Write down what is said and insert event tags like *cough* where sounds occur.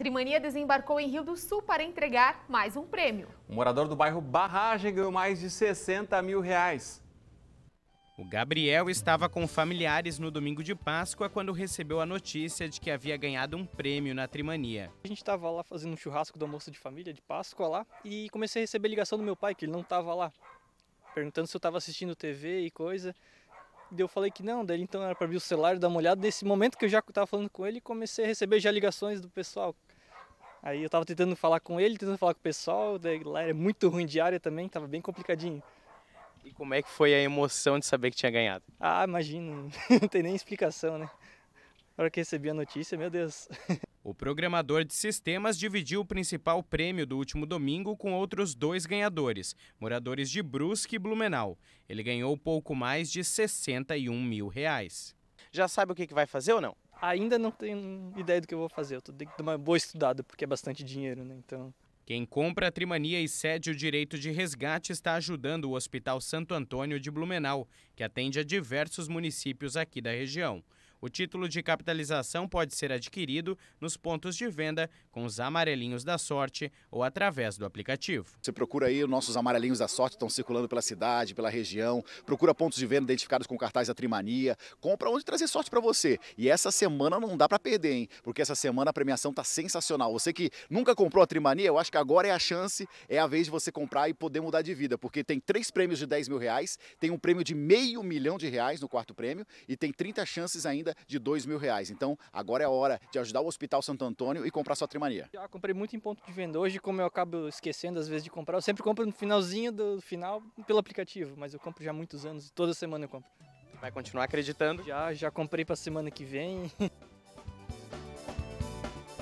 Trimania desembarcou em Rio do Sul para entregar mais um prêmio. Um morador do bairro Barragem ganhou mais de 60 mil reais. O Gabriel estava com familiares no domingo de Páscoa quando recebeu a notícia de que havia ganhado um prêmio na Trimania. A gente estava lá fazendo um churrasco do almoço de família de Páscoa lá e comecei a receber ligação do meu pai que ele não estava lá, perguntando se eu estava assistindo TV e coisa eu falei que não, dele então era para vir o celular e dar uma olhada. Nesse momento que eu já estava falando com ele, comecei a receber já ligações do pessoal. Aí eu estava tentando falar com ele, tentando falar com o pessoal, daí lá era muito ruim de área também, estava bem complicadinho. E como é que foi a emoção de saber que tinha ganhado? Ah, imagino, *laughs* não tem nem explicação, né? Na hora que recebi a notícia, meu Deus. *laughs* O programador de sistemas dividiu o principal prêmio do último domingo com outros dois ganhadores, moradores de Brusque e Blumenau. Ele ganhou pouco mais de 61 mil reais. Já sabe o que vai fazer ou não? Ainda não tenho ideia do que eu vou fazer. Eu tenho que dar uma boa estudada, porque é bastante dinheiro, né? Então. Quem compra a trimania e cede o direito de resgate está ajudando o Hospital Santo Antônio de Blumenau, que atende a diversos municípios aqui da região. O título de capitalização pode ser adquirido nos pontos de venda com os amarelinhos da sorte ou através do aplicativo. Você procura aí os nossos amarelinhos da sorte estão circulando pela cidade, pela região, procura pontos de venda identificados com cartaz da Trimania, compra onde trazer sorte para você. E essa semana não dá para perder, hein? Porque essa semana a premiação está sensacional. Você que nunca comprou a Trimania, eu acho que agora é a chance, é a vez de você comprar e poder mudar de vida, porque tem três prêmios de 10 mil reais, tem um prêmio de meio milhão de reais no quarto prêmio e tem 30 chances ainda de dois mil reais. Então agora é a hora de ajudar o Hospital Santo Antônio e comprar sua trimania. Já comprei muito em ponto de venda. Hoje, como eu acabo esquecendo às vezes de comprar, eu sempre compro no finalzinho do final pelo aplicativo, mas eu compro já há muitos anos e toda semana eu compro. Vai continuar acreditando? Já, já comprei para semana que vem. *laughs*